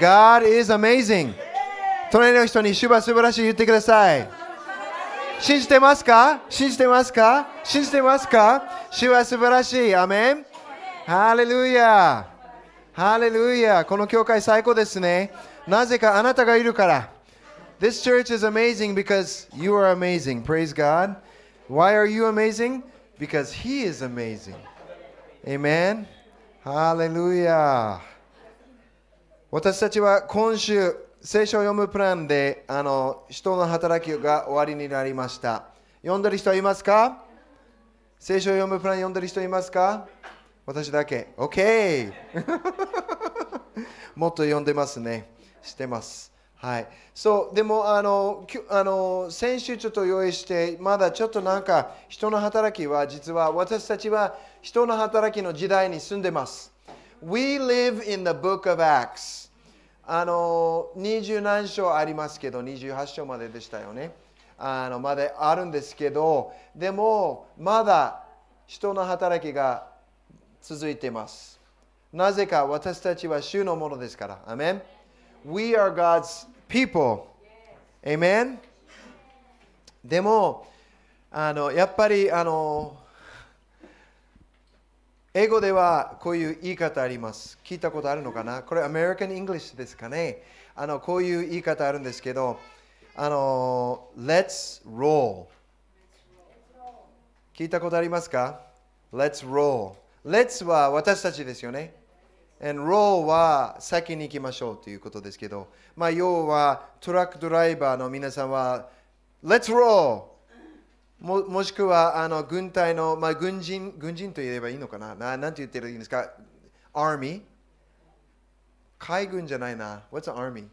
God is amazing. 隣の人に主は素晴らしい言ってください。信じてますか信じてますか信じてますか主は素晴らしい。アメンハレルヤハレルヤこの教会最高ですね。なぜかあなたがいるから。This church is amazing because you are amazing. Praise God. Why are you amazing? Because He is amazing. Amen. Hallelujah. 私たちは今週、聖書を読むプランであの人の働きが終わりになりました。読んでる人いますか聖書を読むプラン読んでる人いますか私だけ。OK! もっと読んでますね。してます。はい。そう、でもあのあの、先週ちょっと用意して、まだちょっとなんか人の働きは実は私たちは人の働きの時代に住んでます。We live in the book of Acts. あの20何章ありますけど28章まででしたよねあのまであるんですけどでもまだ人の働きが続いていますなぜか私たちは主のものですからアメン We are God's people Amen でもあのやっぱりあの英語ではこういう言い方あります。聞いたことあるのかなこれ、アメリカン・イングリッシュですかねあのこういう言い方あるんですけど、あの、Let's roll。聞いたことありますか ?Let's roll。Let's は私たちですよね。And roll は先に行きましょうということですけど、まあ、要はトラックドライバーの皆さんは、Let's roll! ももしくはあの軍隊の、まあ、軍人軍人と言えばいいのかなななんて言ってるんですか ?Army? 海軍じゃないな。What's an army?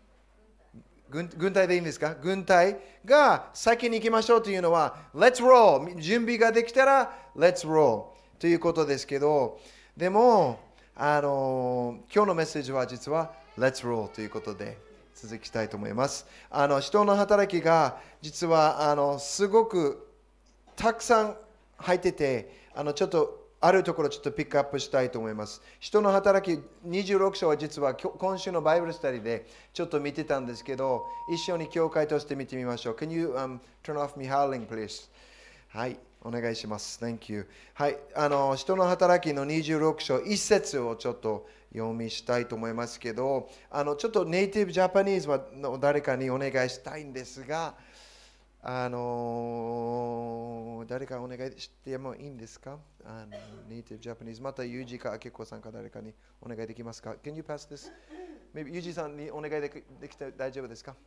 軍軍隊でいいんですか軍隊が先に行きましょうというのは Let's roll! 準備ができたら Let's roll! ということですけどでもあの今日のメッセージは実は Let's roll! ということで続きたいと思いますあの人の働きが実はあのすごくたくさん入っててあのちょっとあるところちょっとピックアップしたいと思います。人の働き26章は実は今週のバイブルスタディでちょっと見てたんですけど一緒に教会として見てみましょう。Can you、um, turn off me howling please? はい。お願いします。Thank you。はい、あの、人の働きの26章、一節をちょっと読みしたいと思いますけど、あの、ちょっとネイティブジャパニーズはの誰かにお願いしたいんですが、あの誰かお願いしてもいいんですかあのネイティブジャパニーズ。また、ユージかアケコさんか誰かにお願いできますか ?Can you pass this? Maybe ユージさんにお願いできできて大丈夫ですか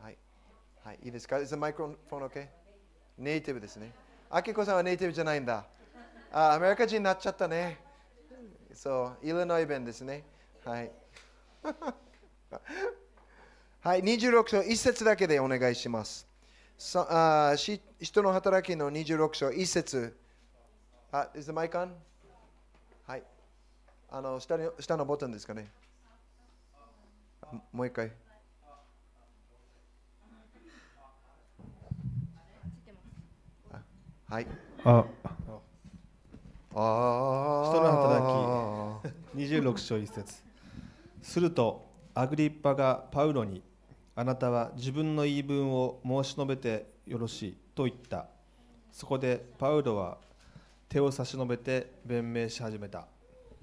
はい。はい、いいですか ?Is the microphone okay? ネイティブですね。アケコさんはネイティブじゃないんだ。あアメリカ人になっちゃったね。そう、イルノイ弁ですね。はい。はい、26章、1節だけでお願いします。さあし人の働きの26章、一節あ、is the mic on? はい。あの下の下のボタンですかね。もう一回。はい。あ。あ人の働き26章一節するとアグリッパがパウロにあなたは自分の言い分を申し述べてよろしいと言ったそこでパウロは手を差し伸べて弁明し始めた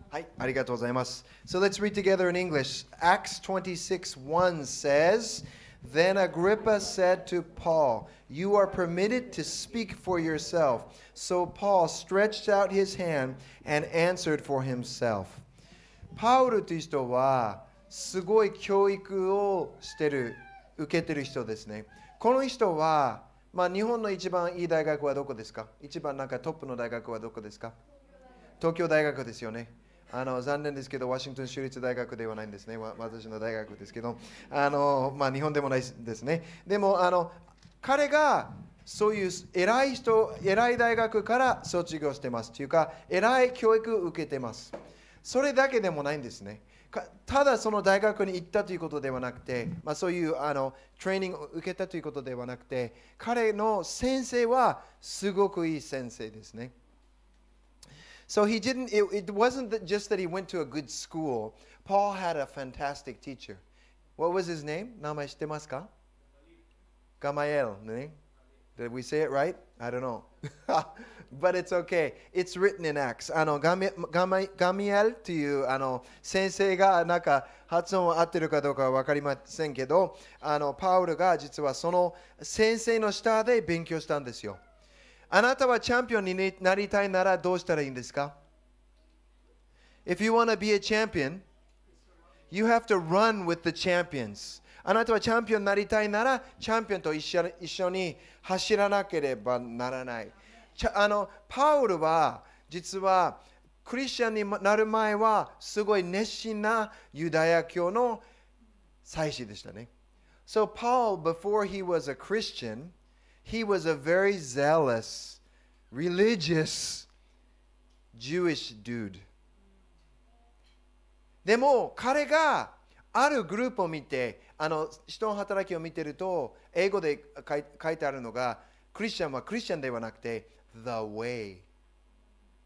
はい、ありがとうございます。So let's read together in English. Acts 26:1 says, Then Agrippa said to Paul, You are permitted to speak for yourself. So Paul stretched out his hand and answered for himself. パウルという人はすごい教育をしてる受けてる人ですね。この人は、まあ、日本の一番いい大学はどこですか一番なんかトップの大学はどこですか東京大学ですよね。あの残念ですけど、ワシントン州立大学ではないんですね。私の大学ですけど、あのまあ、日本でもないですね。でもあの、彼がそういう偉い人、偉い大学から卒業してます。というか、偉い教育を受けてます。それだけでもないんですね。ただその大学に行ったということではなくて、まあ、そういうあのトレーニングを受けたということではなくて、彼の先生はすごくいい先生ですね。So he didn't, it, it wasn't that just that he went to a good school. Paul had a fantastic teacher. What was his name? 名前知ってますかガマエルね。Did we say it right? I don't know. But it's okay. It's written in Acts. あのガミガミガミエルっていうあの先生がなんか発音合ってるかどうかは分かりませんけど、あのパウルが実はその先生の下で勉強したんですよ。あなたはチャンピオンになりたいならどうしたらいいんですか ?If you want to be a champion, you have to run with the champions. あなたはチャンピオンになりたいなら、チャンピオンと一緒一緒に走らなければならない。あのパウルは実はクリスチャンになる前はすごい熱心なユダヤ教の祭司でしたね。So Paul, before he was a Christian, he was a very zealous, religious Jewish dude. でも彼があるグループを見てあの人の働きを見てると英語で書いてあるのがクリスチャンはクリスチャンではなくて way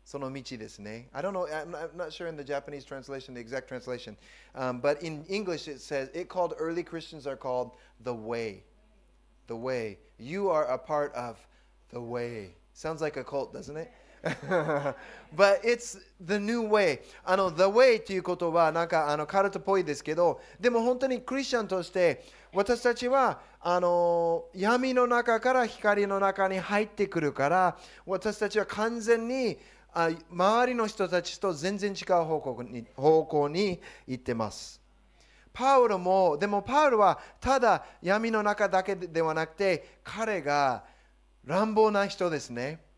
その道てすね i know, I'm not, know i am not sure in the Japanese translation, the exact translation. Um, but in English it says, it called, early Christians are called the way. The way. You are a part of the way. Sounds like a cult, doesn't it? But it's the new way. あの、the way ということはなんかあのカルトっぽいですけど、でも本当にクリスチャンとして私たちはあの闇の中から光の中に入ってくるから、私たちは完全にあ周りの人たちと全然違う方向に方向に行ってます。パウロも、でもパウロはただ闇の中だけではなくて、彼が乱暴な人ですね。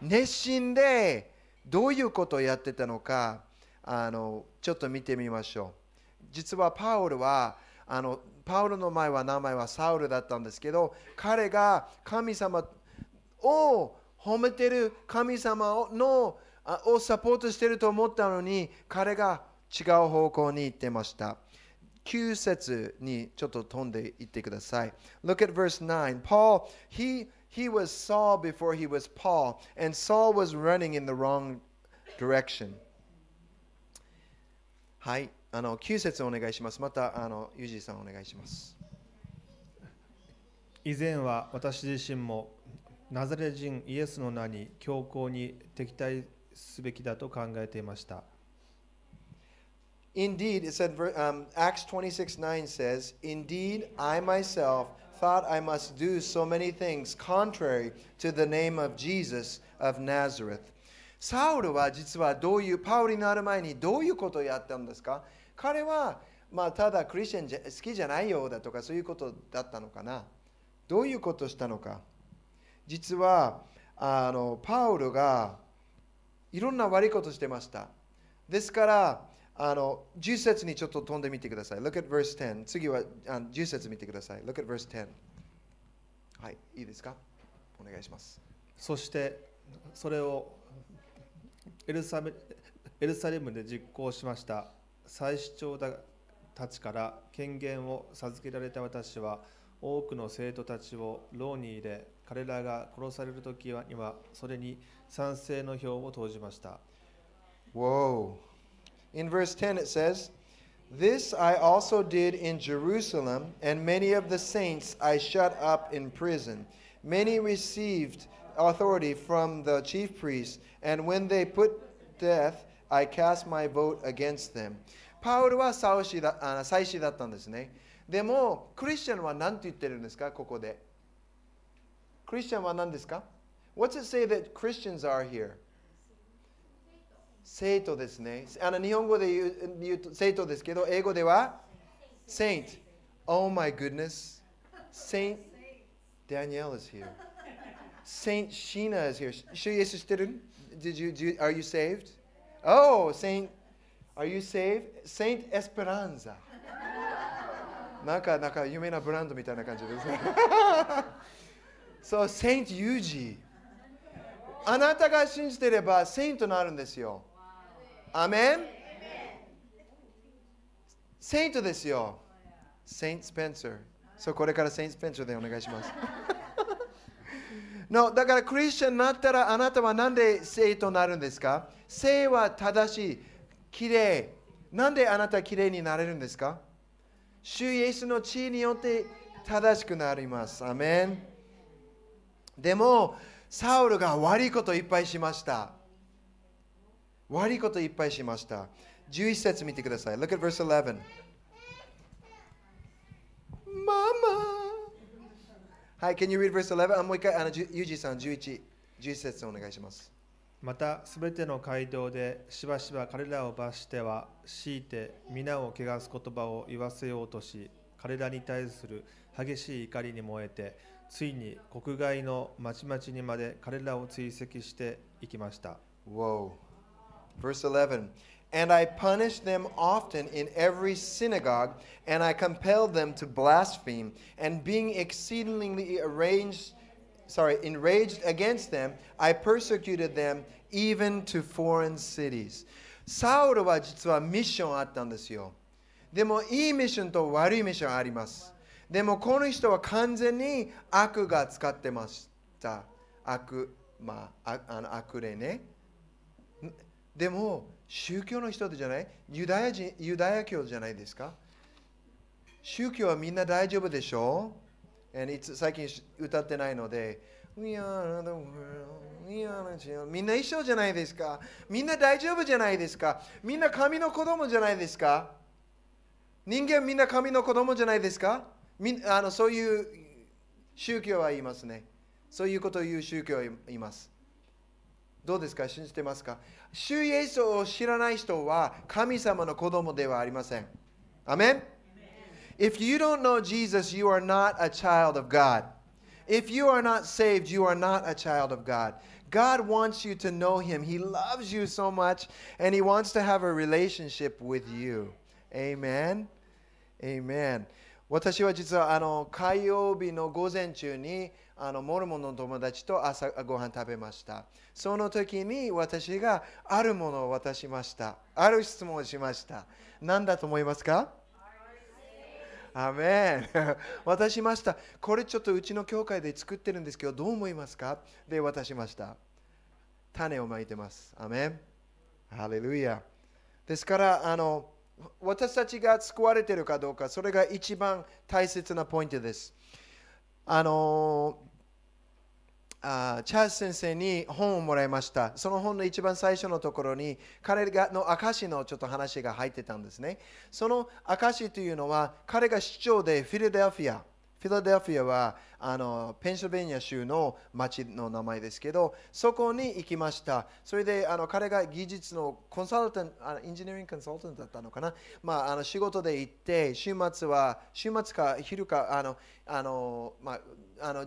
熱心でどういうことをやってたのかあのちょっと見てみましょう実はパウルはあのパウルの前は名前はサウルだったんですけど彼が神様を褒めてる神様のをサポートしてると思ったのに彼が違う方向に行ってました。9節にちょっと飛んでいってください。Look at verse 9. Paul, he he was Saul before he was Paul, and Saul was running in the wrong direction. はい、あの九節お願いします。またあのユージさんお願いします。以前は私自身もナザレ人イエスの名に強硬に敵対すべきだと考えていました。Indeed, it said, um, Acts 26 9 says, Indeed, I myself thought I must do so many things contrary to the name of Jesus of Nazareth. サウルは実はどういう、パウリになる前にどういうことをやったんですか彼は、まあ、ただクリスチャンじゃ好きじゃないようだとかそういうことだったのかなどういうことをしたのか実はあのパウルがいろんな悪いことをしてました。ですからあの10節にちょっと飛んでみてください。Look at verse 10. 次はあの10節見てください。Look at verse 10. はい、いいですかお願いします。そしてそれをエルサエルサレムで実行しました。最司長たちから権限を授けられた私は多くの生徒たちを牢に入れ彼らが殺される時にはそれに賛成の票を投じました。Wow. In verse 10 it says, This I also did in Jerusalem, and many of the saints I shut up in prison. Many received authority from the chief priests, and when they put death, I cast my vote against them. パウルは祭司だあ祭司だったんですね。でも、クリスチャンは何て言ってるんですか、ここで。クリスチャンは何ですか uh, ?What's it say that Christians are here? 生徒ですね。あの日本語で言う言うと生徒ですけど、英語では Saint. Oh my goodness. Saint Danielle is here. Saint Sheena is here. She is student. Did you, do, are you saved? Oh, Saint, are you saved? Saint Esperanza. なんか、なんか有名なブランドみたいな感じですね。そう、Saint Yuji。あなたが信じてれば、Saint となるんですよ。アメンセイントですよ。セイント・スペンサー。そう、これからセイント・スペンサーでお願いします。no, だからクリスチャンになったらあなたはなんで聖となるんですか聖は正しい、きれい。なんであなたきれいになれるんですか主イエスの地位によって正しくなります。アメン。でも、サウルが悪いこといっぱいしました。悪いこといっぱいしました。11節見てください。Look at verse 11. ママはい、can you read verse 11? あもう一回、あのユージさん11、11節お願いします。また、すべての街道でしばしば彼らを罰しては、強いて皆を汚す言葉を言わせようとし、彼らに対する激しい怒りに燃えて、ついに国外の町々にまで彼らを追跡していきました。Wow. Verse 11 And I punished them often in every synagogue, and I compelled them to blaspheme. And being exceedingly arranged, sorry, enraged against them, I persecuted them even to foreign cities. サウルは実はミッションあったんですよ。でもいいミッションと悪いミッションあります。でもこの人は完全に悪が使ってました。悪、まあ、あの悪霊ね。でも宗教の人じゃないユダヤ人ユダヤ教じゃないですか宗教はみんな大丈夫でしょう最近歌ってないので We are the world, we are the world. みんな一緒じゃないですかみんな大丈夫じゃないですかみんな神の子供じゃないですか人間みんな神の子供じゃないですかみあのそういう宗教は言いますね。そういうことを言う宗教はいます。どうですか信じてますか主イエスを知らない人は神様の子供ではありません。アメン If you don't know Jesus, you are not a child of God. If you are not saved, you are not a child of God. God wants you to know Him. He loves you so much, and He wants to have a relationship with you. Amen. Amen. 私は実はあの火曜日の午前中にあのモルモンの友達と朝ごはん食べました。その時に私があるものを渡しました。ある質問をしました。何だと思いますかアメン 渡しました。これちょっとうちの教会で作ってるんですけど、どう思いますかで渡しました。種をまいてます。アメンハレルヤ。ですから、あの、私たちが救われているかどうか、それが一番大切なポイントです。あのあチャース先生に本をもらいました。その本の一番最初のところに彼がの証のちょっと話が入ってたんですね。その証というのは彼が市長でフィラデルフィアフィラデルフィアはあのペンシルベニア州の町の名前ですけど、そこに行きました。それであの彼が技術のコンサルタント、エンジニアリングコンサルタントだったのかな、まあ、あの仕事で行って、週末は、週末か昼か、あのあのまあ、あの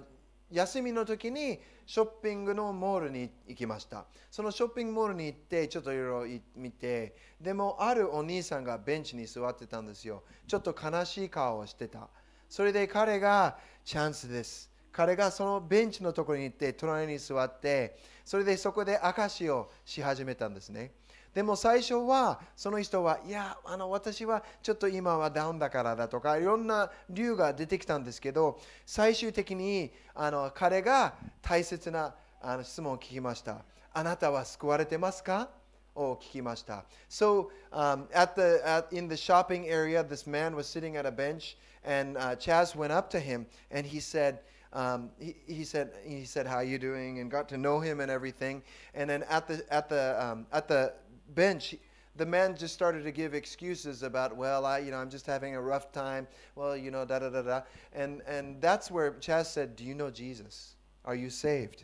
休みの時にショッピングのモールに行きましたそのショッピングモールに行ってちょっといろいろ見てでもあるお兄さんがベンチに座ってたんですよちょっと悲しい顔をしてたそれで彼がチャンスです。彼がそのベンチのところに行って隣に座ってそれでそこで証をし始めたんですねでも最初はその人はいやあの私はちょっと今はダウンだからだとかいろんな理由が出てきたんですけど最終的にあの彼が大切なあの質問を聞きましたあなたは救われてますかを聞きました。So, um, at the, at, in the shopping area, this man was sitting at a bench And uh, Chaz went up to him and he said, um, he, he, said he said how you doing and got to know him and everything and then at the at the um, at the bench the man just started to give excuses about well I you know I'm just having a rough time well you know da da da da and and that's where Chaz said do you know Jesus are you saved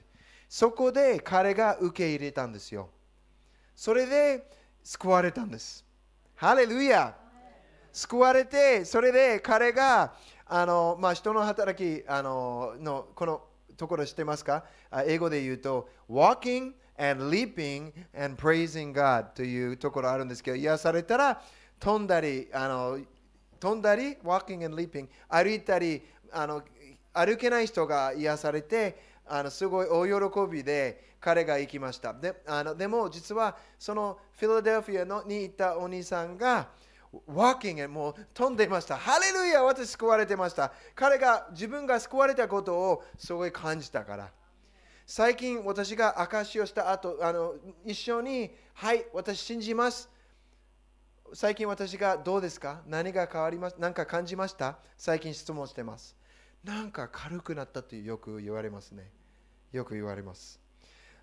そこで彼が受け入れたんですよそれで救われたんですハレルヤ救われてそれで彼があの、まあ、人の働きあののこのところ知ってますか英語で言うと Walking and leaping and praising God というところあるんですけど癒されたら飛んだりあの飛んだり Walking and leaping 歩いたりあの歩けない人が癒されてあのすごい大喜びで彼が行きましたであのでも実はそのフィラデルフィアのにいたお兄さんが walking もう飛んでいました。ハレルヤ私救われてました。彼が自分が救われたことをすごい感じたから。最近私が証しをした後あの一緒に、はい、私信じます。最近私がどうですか何が変わります何か感じました最近質問してます。なんか軽くなったとよく言われますね。よく言われます。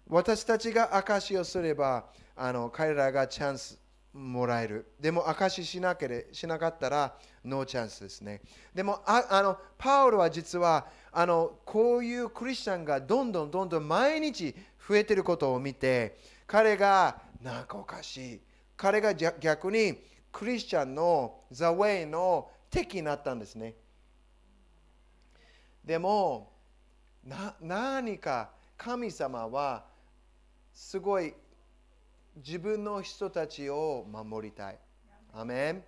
私たちが証しをすればあの彼らがチャンスもらえる。でも証ししなけれしなかったらノーチャンスですね。でもああのパウロは実はあのこういうクリスチャンがどんどんどんどん毎日増えてることを見て彼がなんかおかしい。彼が逆にクリスチャンのザ・ウェイの敵になったんですね。でもな何か神様はすごい自分の人たちを守りたい。アメン。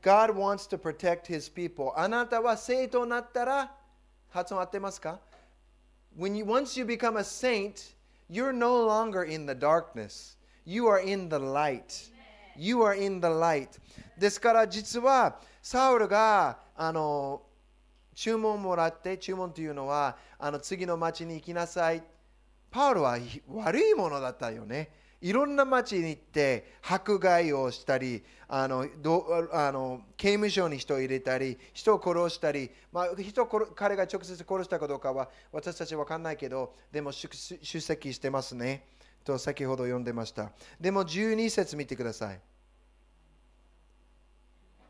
God wants to protect his people. あなたは聖となったら、発音合ってますか When you, once you become a saint, you're no longer in the darkness. You are in the light. You are in the light. ですから実はサウルがあの注文をもらって注文というのはあの次の町に行きなさい。パウルは悪いものだったよね。いろんな町に行って迫害をしたりあのあの刑務所に人を入れたり人を殺したり、まあ、人彼が直接殺したかどうかは私たち分かんないけどでも出席してますねと先ほど読んでましたでも12節見てください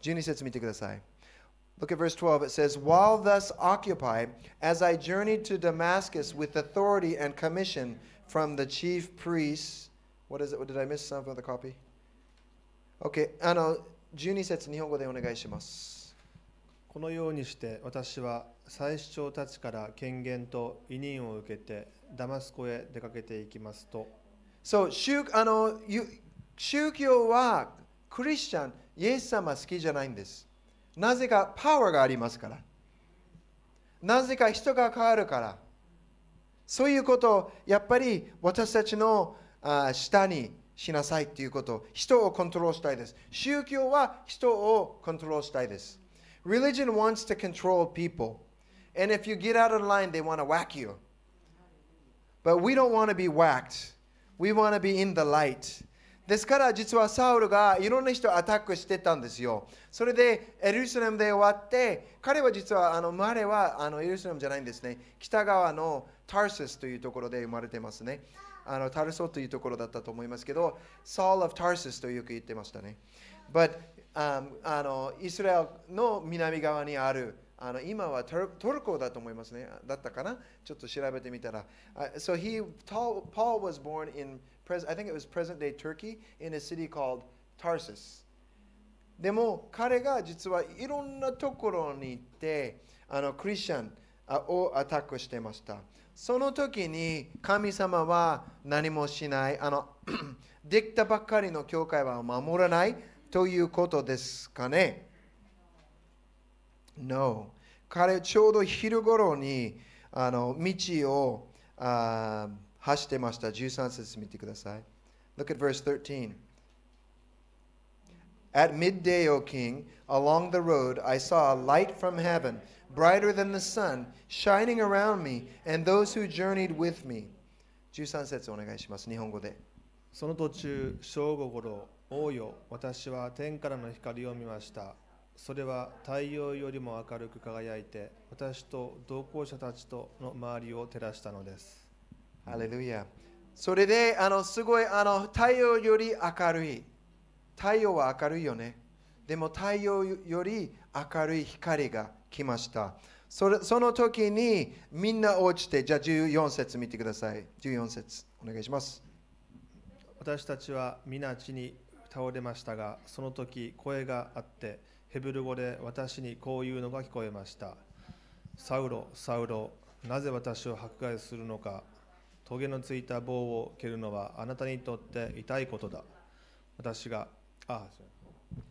12節見てください Look at verse 12. It says, While thus occupied, as I journeyed to Damascus with authority and commission from the chief priests What is it? Did I miss some of the copy? Okay. あの、12節日本語でお願いします。このようにして私は最主張たちから権限と委任を受けてダマスコへ出かけていきますと。そう、あの宗教はクリスチャン、イエス様好きじゃないんです。なぜかパワーがありますから。なぜか人が変わるから。そういうことをやっぱり私たちの下にしなさいっいうこと。人をコントロールしたいです。宗教は人をコントロールしたいです。Religion wants to control people. And if you get out of line, they want to whack you. But we don't want to be whacked. We want to be in the light. ですから実はサウルがいろんな人をアタックしてたんですよ。それでエルサレムで終わって、彼は実はあの生まれはあのエルサレムじゃないんですね。北側のタルシスというところで生まれてますね。あのタルソというところだったと思いますけど、s a ル・ l of Tarsus とよく言ってましたね。But、um, あのイスラエルの南側にあるあの今はトルトルコだと思いますね。だったかなちょっと調べてみたら。Uh, so he, Paul was born in, I think it was present day Turkey, in a city called Tarsus. でも彼が実はいろんなところに行ってあのクリスチャンをアタックしてました。その時に神様は何もしない。あの できたばっかりの教会は守らないということですかね ?No。彼ちょうど昼頃にあの道をあ走ってました。13節見てください。Look at verse 13. At midday, O king, along the road, I saw a light from heaven, brighter than the sun, shining around me and those who journeyed with me. 13節お願いします。日本語で。その途中、正午ごろ、王よ、私は天からの光を見ました。それは太陽よりも明るく輝いて、私と同行者たちとの周りを照らしたのです。ハレルヤ。それで、あの、すごい、あの、太陽より明るい。太陽は明るいよね。でも太陽より明るい光が来ました。それその時にみんな落ちて、じゃあ14節見てください。14節お願いします。私たちは皆地に倒れましたが、その時声があって、ヘブル語で私にこういうのが聞こえました。サウロ、サウロ、なぜ私を迫害するのか。トゲのついた棒を蹴るのはあなたにとって痛いことだ。私が Ah, sorry.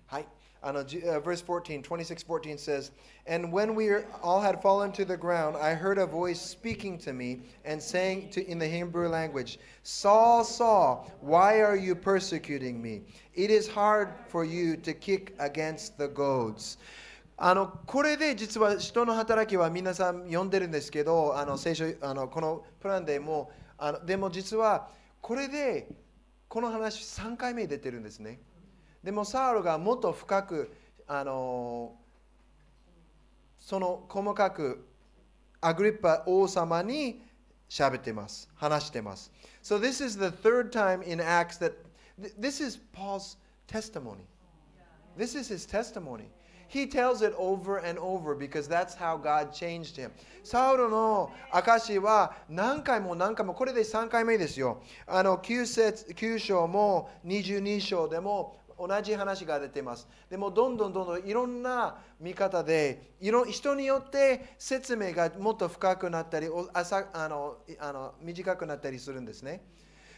Hi. I know, uh, verse 14, 26, 14 says, And when we all had fallen to the ground, I heard a voice speaking to me and saying to, in the Hebrew language, Saul, Saul, why are you persecuting me? It is hard for you to kick against the goads. あのこれで実は人の働きは皆さん読んでるんですけどあの聖書あのこのプランでもあのでも実はこれでこの話3回目出てるんですね。でもサウルがもっと深くあのその細かくアグリッパ王様に喋ってます。話してます。So this is the third time in Acts that this is Paul's testimony. This is his testimony. He tells it over and over because that's how God changed him. サウロの証は何回も何回も、これで3回目ですよ。あの 9, 節9章も22章でも同じ話が出てます。でもどんどんどんどんいろんな見方でいろ人によって説明がもっと深くなったり浅あのあの短くなったりするんですね。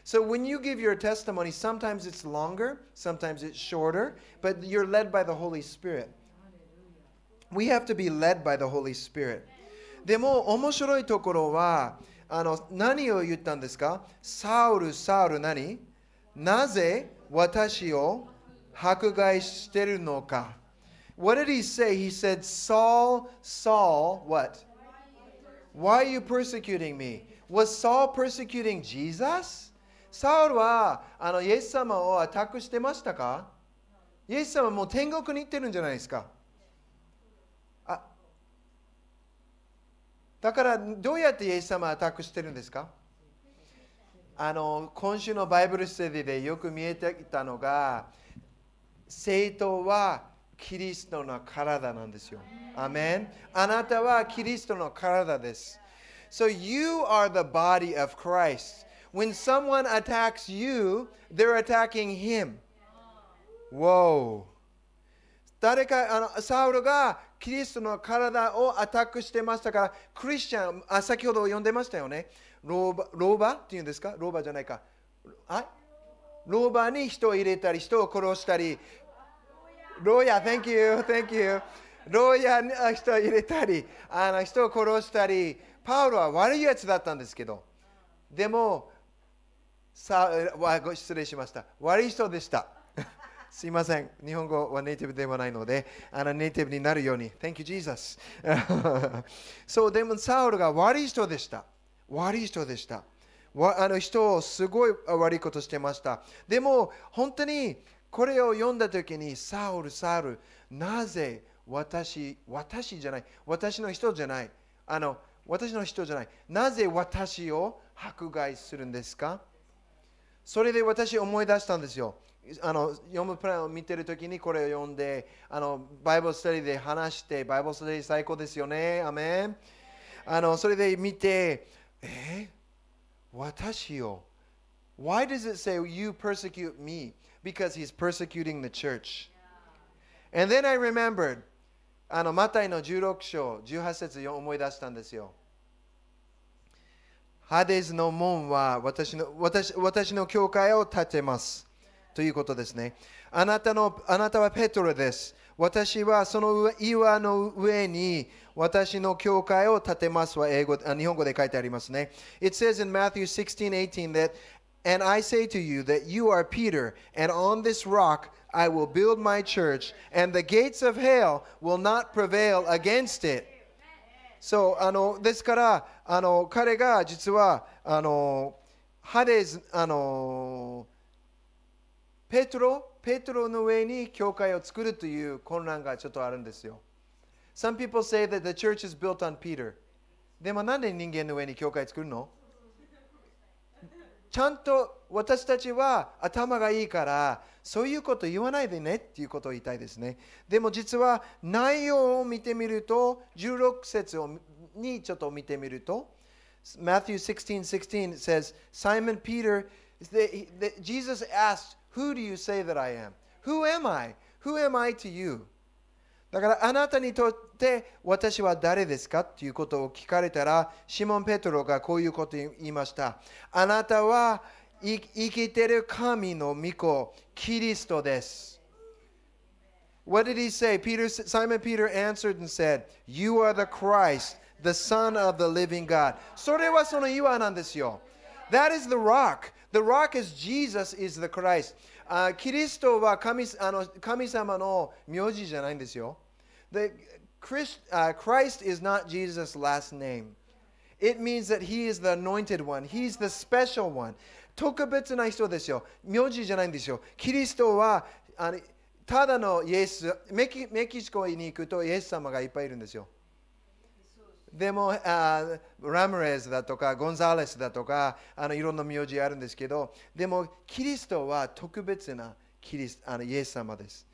So when you give your testimony, sometimes it's longer, sometimes it's shorter, but you're led by the Holy Spirit. We have to be led by the Holy Spirit. でも面白いところはあの何を言ったんですかサウル、サウル何なぜ私を迫害してるのか What did he say? He said, Saul, Saul, what? Why are you persecuting me? Was Saul persecuting Jesus? サウルはあのイエス様をアタックしてましたかイエス様はもう天国に行ってるんじゃないですかあだからどうやってイエス様をアタックしてるんですかあの今週のバイブルステディでよく見えてきたのが生徒はキリストの体なんですよ。アメン。あなたはキリストの体です。So you are the body of Christ. When someone attacks you, they're attacking him. Whoa. 誰かあのサウルがキリストの体をアタックしてましたから、クリスチャン、あ先ほど呼んでましたよね。老婆老婆っていうんですかロ老婆じゃないか。あ老婆に人を入れたり、人を殺したり、牢屋、thank you, thank you。牢屋に人を入れたり、あの人を殺したり、パウロは悪いやつだったんですけど、でも、さわ失礼しました。悪い人でした。すいません。日本語はネイティブではないので、あのネイティブになるように。Thank you, Jesus. そう、でもサウルが悪い人でした。悪い人でした。あの人をすごい悪いことしてました。でも本当にこれを読んだ時にサウル、サウル、なぜ私、私じゃない、私の人じゃない、あの私の人じゃない、なぜ私を迫害するんですかそれで私思い出したんですよ。あの読むプランを見てるときにこれを読んであのバイブルストリーで話してバイブルストリー最高ですよねアメンあのそれで見てえー、私を Why does it say you persecute me? Because he's persecuting the church. a n d then I remembered, あのマタイの16章18節を思い出したんですよ。ハデズの門は私の私私の教会を建てます。ということですね。あなたのあなたはペトロです。私はその岩の上に私の教会を建てますは英語日本語で書いてありますね。It says in Matthew 16:18 that And I say to you that you are Peter, and on this rock I will build my church, and the gates of hell will not prevail against it. そうあのですからあの彼が実はあのハデズあのペトロペトロの上に教会を作るという混乱がちょっとあるんですよ。Some people say that the church is built on Peter. でもなんで人間の上に教会を作るのちゃんと私たちは頭がいいからそういうこと言わないでねっていうことを言いたいですね。でも実は内容を見てみると16節にちょっと見てみると Matthew 16:16 says Simon Peter they, they, Jesus asked Who do you say that I am? Who am I? Who am I to you? だからあなたにとって私は誰ですかということを聞かれたら、シモン・ペトロがこういうことを言いました。あなたは生きてる神の御子、キリストです。What did he say? Peter, Simon Peter answered and said, You are the Christ, the Son of the living God. それはその岩なんですよ。That is the rock. The rock is Jesus is the Christ. あキリストは神あの神様の名字じゃないんですよ。The uh, Christ,、uh, Christ is not Jesus' last name. It means that he is the anointed one. He's the special one. 特別な人ですよ。名字じゃないんですよ。キリストはあのただのイエスメキ、メキシコに行くとイエス様がいっぱいいるんですよ。でもあラムレスだとかゴンザレスだとかあのいろんな名字あるんですけどでもキリストは特別なキリスあのイエス様です。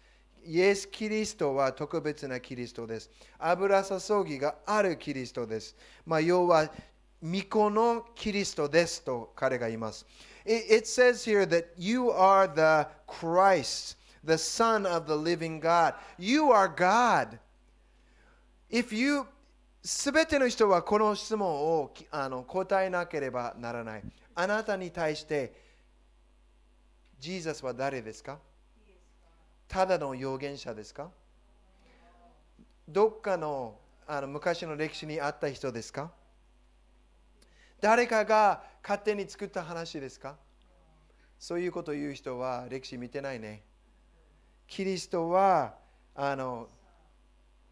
イエス・キリストは特別なキリストです。油注ぎがあるキリストです。まあ、要は、巫女のキリストですと彼が言います。It, it says here that you are the Christ, the Son of the living God. You are God. If you すべての人はこの質問をあの答えなければならない。あなたに対して、ジーザスは誰ですかただの預言者ですかどっかのあの昔の歴史にあった人ですか誰かが勝手に作った話ですかそういうことを言う人は歴史見てないね。キリストはあの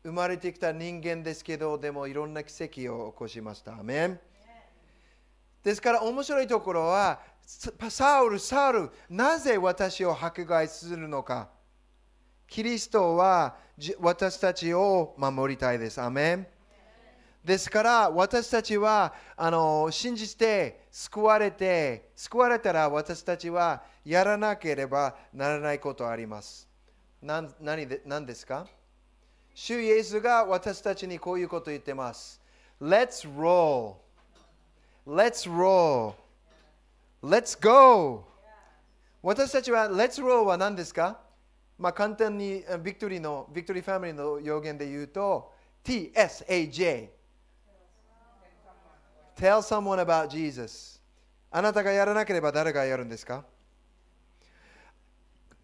生まれてきた人間ですけどでもいろんな奇跡を起こしましたアメンですから面白いところはサウルサウルなぜ私を迫害するのかキリストは私たちを守りたいですアメンですから私たちはあの信じて救われて救われたら私たちはやらなければならないことあります何で何ですか主イエスが私たちにこういうことを言ってます。Let's roll. Let's roll. Let's go. 私たちは Let's roll は何ですかまあ簡単にビクトリーの、ビクトリーファミリーの用言で言うと TSAJ。Tell someone about Jesus. あなたがやらなければ誰がやるんですか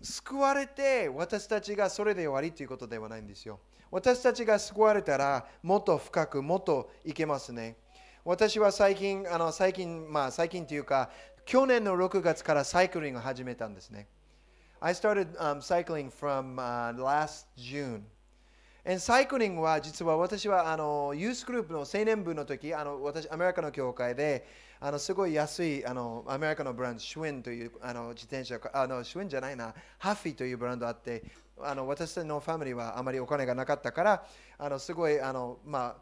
救われて私たちがそれで終わりということではないんですよ。私たちが救われたらもっと深くもっといけますね私は最近あの最近まあ最近というか去年の6月からサイクリングを始めたんですね I started、um, cycling from、uh, last June And cycling は実は私はあのユースグループの青年部の時あの私アメリカの教会であのすごい安いあのアメリカのブランドシュウェンというあの自転車あのシュウェンじゃないなハッフィーというブランドあってあの私のファミリーはあまりお金がなかったからあのすごいあの、まあ、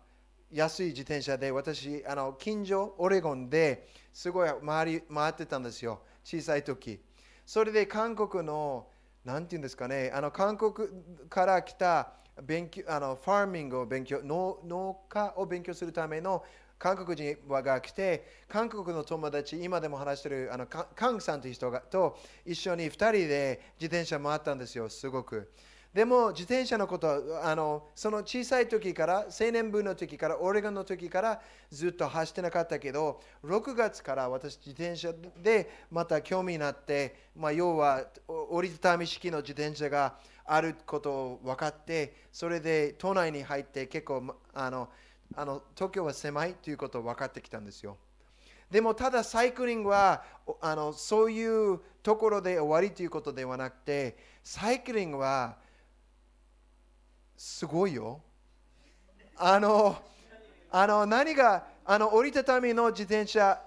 安い自転車で私あの近所オレゴンですごい回り回ってたんですよ小さい時それで韓国の何て言うんですかねあの韓国から来た勉強あのファーミングを勉強農家を勉強するための韓国人が来て、韓国の友達、今でも話してるあのカンさんという人がと一緒に2人で自転車回ったんですよ、すごく。でも自転車のことあのその小さい時から青年部の時からオレゴンの時からずっと走ってなかったけど6月から私自転車でまた興味になって、まあ、要は折りたたみ式の自転車があることを分かってそれで都内に入って結構あのあの東京は狭いということを分かってきたんですよ。でもただサイクリングはあのそういうところで終わりということではなくてサイクリングはすごいよ。あのあの何があの折りたたみの自転車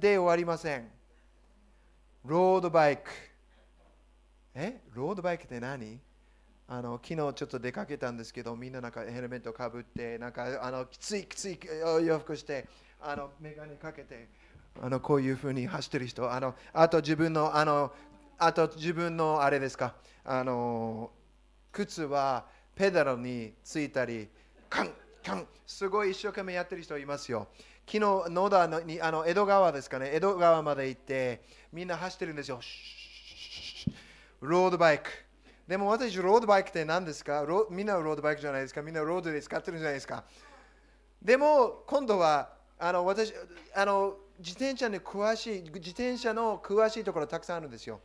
で終わりません。ロードバイク。えロードバイクって何あの昨日ちょっと出かけたんですけど、みんななんかヘルメットかぶって、なんかあのきついきつい洋服して、あの眼鏡かけて、あのこういうふうに走ってる人、あのあと自分のあのあと自分のあれですか、あの靴はペダルについたり、カンカンすごい一生懸命やってる人いますよ。昨日野田のにあの江戸川ですかね、江戸川まで行ってみんな走ってるんですよ。ロードバイク。でも私、ロードバイクって何ですかみんなロードバイクじゃないですかみんなロードで使ってるじゃないですか。でも、今度はあの私あの自転車に詳しい、自転車の詳しいところたくさんあるんですよ。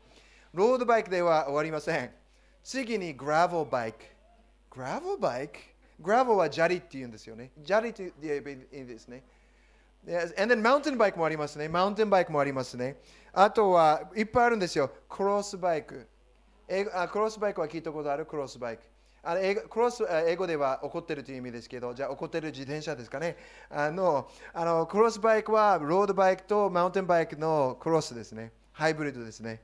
ロードバイクでは終わりません。次にグラボバイク。グラボバイクグラボは砂利って言うんですよね。砂利って言えばいいですね。Yes. And then マウンテンバイクもありますね。マウンテンバイクもありますね。あとはいっぱいあるんですよ。クロスバイク。英語あクロスバイクは聞いたことあるクロスバイク。あの英語クロス英語では怒ってるという意味ですけど、じゃあ怒ってる自転車ですかね。あのあのクロスバイクはロードバイクとマウンテンバイクのクロスですね。ハイブリッドですね。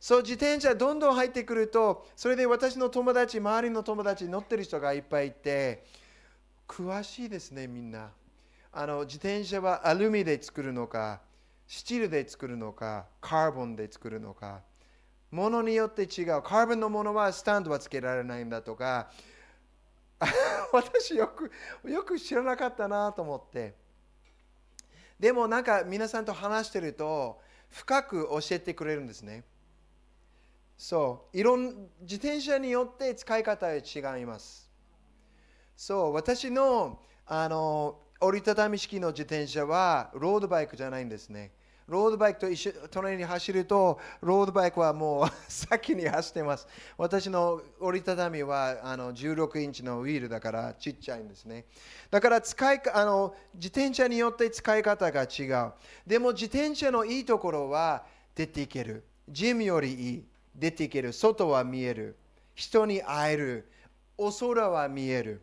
そう自転車どんどん入ってくると、それで私の友達、周りの友達乗ってる人がいっぱいいて、詳しいですね、みんな。あの自転車はアルミで作るのか、スチールで作るのか、カーボンで作るのか。ものによって違う。カーボンのものはスタンドはつけられないんだとか、私よくよく知らなかったなと思って。でもなんか皆さんと話してると深く教えてくれるんですね。そう、いろん自転車によって使い方は違います。そう、私のあの折りたたみ式の自転車はロードバイクじゃないんですね。ロードバイクと一緒隣に走るとロードバイクはもう先に走ってます私の折りたたみはあの16インチのウィールだからちっちゃいんですねだから使いあの自転車によって使い方が違うでも自転車のいいところは出ていけるジムよりいい出ていける外は見える人に会えるお空は見える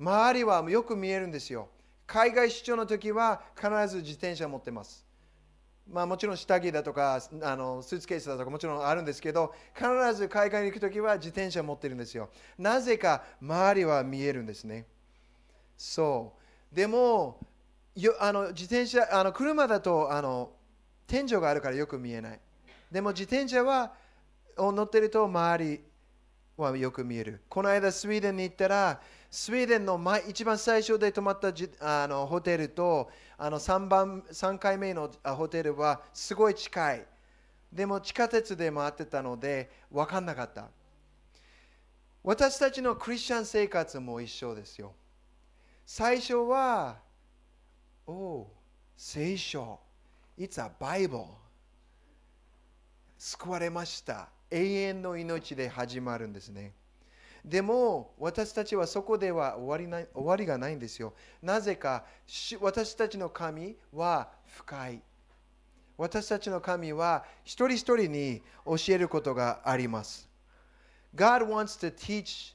周りはよく見えるんですよ海外出張の時は必ず自転車持ってますまあ、もちろん下着だとかあのスーツケースだとかもちろんあるんですけど必ず海外に行く時は自転車持ってるんですよなぜか周りは見えるんですねそうでもよあの自転車あの車だとあの天井があるからよく見えないでも自転車はを乗ってると周りはよく見えるこの間スウェーデンに行ったらスウェーデンの前一番最初で泊まったじあのホテルとあの 3, 番3回目のホテルはすごい近い。でも地下鉄で回ってたので分かんなかった。私たちのクリスチャン生活も一緒ですよ。最初は、おお、聖書、It's a Bible。救われました。永遠の命で始まるんですね。でも私たちはそこでは終わりない終わりがないんですよ。なぜか私たちの神は深い。私たちの神は一人一人に教えることがあります。God wants to teach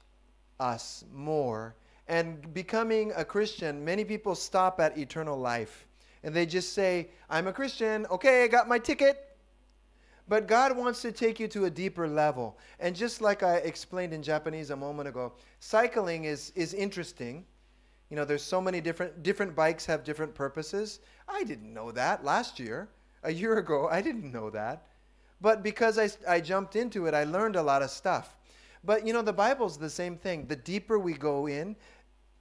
us more. And becoming a Christian, many people stop at eternal life. And they just say, I'm a Christian. Okay, I got my ticket. But God wants to take you to a deeper level. And just like I explained in Japanese a moment ago, cycling is, is interesting. You know, there's so many different different bikes have different purposes. I didn't know that last year. A year ago, I didn't know that. But because I, I jumped into it, I learned a lot of stuff. But you know, the Bible's the same thing. The deeper we go in,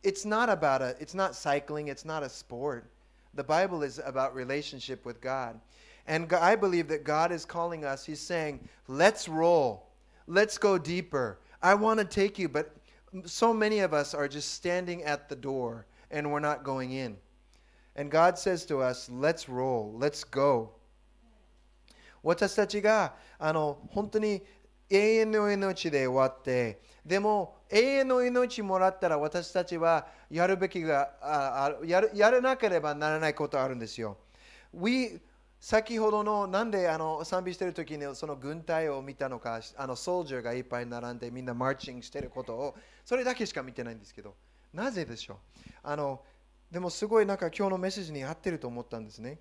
it's not about a it's not cycling, it's not a sport. The Bible is about relationship with God. And I believe that God is calling us. He's saying, let's roll, let's go deeper. I want to take you, but so many of us are just standing at the door and we're not going in. And God says to us, let's roll, let's go. 私たちがあの本当に永遠の命で終わってでも永遠の命もらったら私たちはやるべきがあやるやらなければならないことあるんですよ。We 先ほどのなんであの賛美してる時にその軍隊を見たのかあのソルジャーがいっぱい並んでみんなマーチングしてることをそれだけしか見てないんですけどなぜでしょうあのでもすごいなんか今日のメッセージに合ってると思ったんですね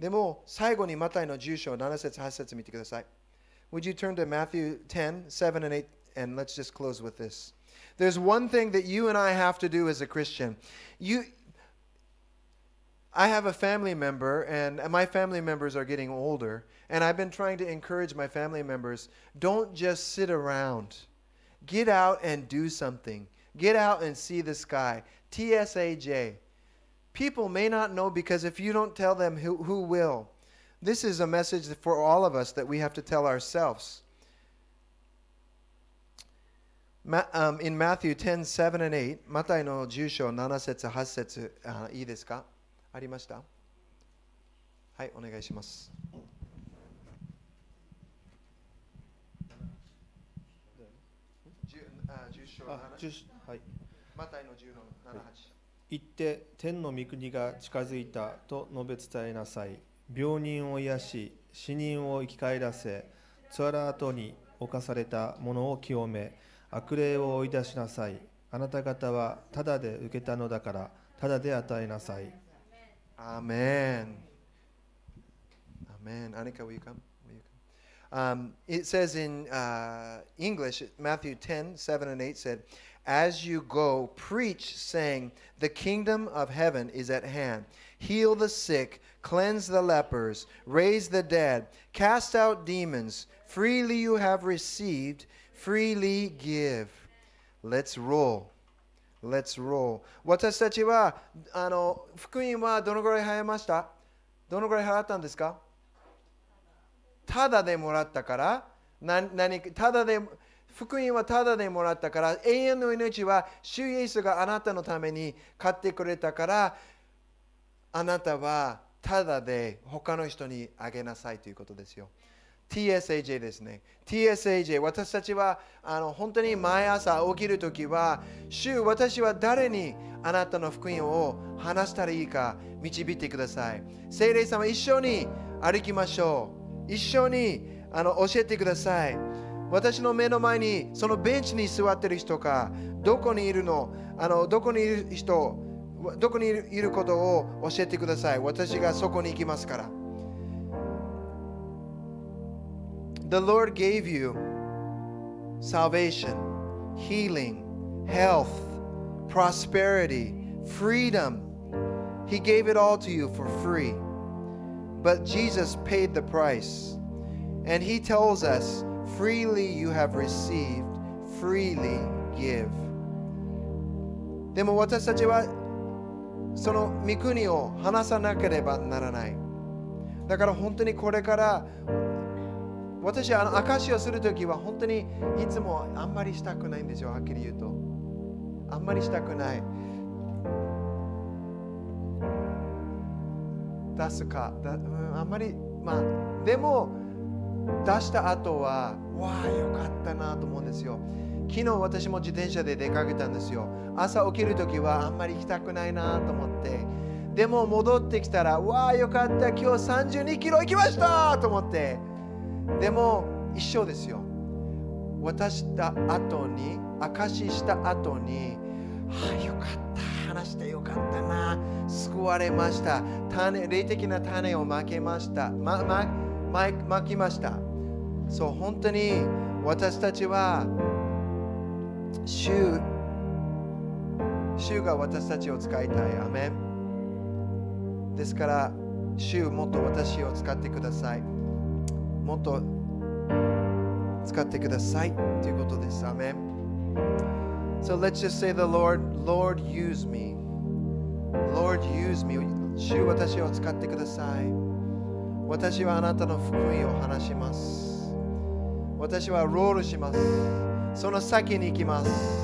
でも最後にマタイの住所7節8節見てください Would you turn to Matthew 10, 7 and 8 and let's just close with this There's one thing that you and I have to do as a Christian you I have a family member, and my family members are getting older, and I've been trying to encourage my family members don't just sit around. Get out and do something. Get out and see the sky. TSAJ. People may not know because if you don't tell them, who, who will? This is a message for all of us that we have to tell ourselves. Ma um, in Matthew 10, 7 and 8, マタイの10章7節8節、uh, ありましたはいお願いしますあ10はいマタイの10の7はい、行って天の御国が近づいたと述べ伝えなさい病人を癒し死人を生き返らせツアラーとに侵されたものを清め悪霊を追い出しなさいあなた方はただで受けたのだからただで与えなさい Amen. Amen. Anika, will you come? Will you come? Um, it says in uh, English, Matthew 10, 7 and 8 said, As you go, preach, saying, The kingdom of heaven is at hand. Heal the sick, cleanse the lepers, raise the dead, cast out demons. Freely you have received, freely give. Let's roll. Let's roll. 私たちはあの福音はどのぐらい払いましたどのぐらい払ったんですかただでもらったから何ただで福音はただでもらったから永遠の命は主イエスがあなたのために買ってくれたからあなたはただで他の人にあげなさいということですよ。TSAJ ですね。TSAJ、私たちはあの本当に毎朝起きるときは、主、私は誰にあなたの福音を話したらいいか導いてください。聖霊様、一緒に歩きましょう。一緒にあの教えてください。私の目の前にそのベンチに座ってる人か、どこにいるの、あのどこにいる人、どこにいることを教えてください。私がそこに行きますから。The Lord gave you salvation, healing, health, prosperity, freedom. He gave it all to you for free. But Jesus paid the price. And He tells us, freely you have received, freely give. でも私たちはその御国を離さなければならない。だから本当にこれから私はあの証しをするときは本当にいつもあんまりしたくないんですよ、はっきり言うと。あんまりしたくない。出すか、だうん、あんまり、まあ、でも出した後は、わあ、よかったなと思うんですよ。昨日私も自転車で出かけたんですよ。朝起きるときはあんまり行きたくないなと思って。でも戻ってきたら、わあ、よかった、今日32キロ行きましたと思って。でも一生ですよ渡した後に証しした後にああよかった話してよかったな救われました種霊的な種をまけましたま、まま、まきましたそう本当に私たちは主主が私たちを使いたいアメンですから主もっと私を使ってくださいもっと使ってくださいということです。アメン。So let's just say the Lord, Lord use me. Lord use me. 主私を使ってください。私はあなたの福音を話します。私はロールします。その先に行きます。